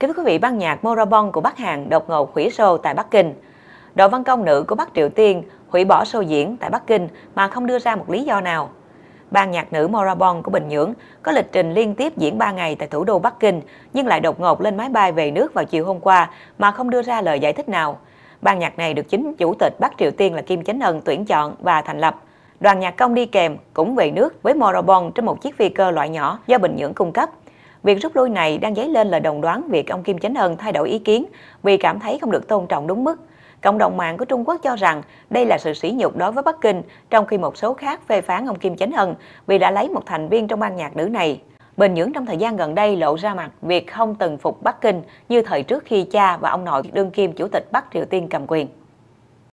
Kính thưa quý vị, ban nhạc Morabon của Bắc Hàn đột ngột hủy show tại Bắc Kinh. Đội văn công nữ của Bắc Triều Tiên hủy bỏ show diễn tại Bắc Kinh mà không đưa ra một lý do nào. Ban nhạc nữ Morabon của Bình Nhưỡng có lịch trình liên tiếp diễn 3 ngày tại thủ đô Bắc Kinh nhưng lại đột ngột lên máy bay về nước vào chiều hôm qua mà không đưa ra lời giải thích nào. Ban nhạc này được chính chủ tịch Bắc Triều Tiên là Kim Chánh Ân tuyển chọn và thành lập. Đoàn nhạc công đi kèm cũng về nước với Morabon trên một chiếc phi cơ loại nhỏ do Bình Nhưỡng cung cấp. Việc rút lui này đang dấy lên lời đồng đoán việc ông Kim Chánh Ân thay đổi ý kiến vì cảm thấy không được tôn trọng đúng mức. Cộng đồng mạng của Trung Quốc cho rằng đây là sự sỉ nhục đối với Bắc Kinh, trong khi một số khác phê phán ông Kim Chánh Ân vì đã lấy một thành viên trong ban nhạc nữ này. Bình Nhưỡng trong thời gian gần đây lộ ra mặt việc không từng phục Bắc Kinh như thời trước khi cha và ông nội đương kim chủ tịch Bắc Triều Tiên cầm quyền.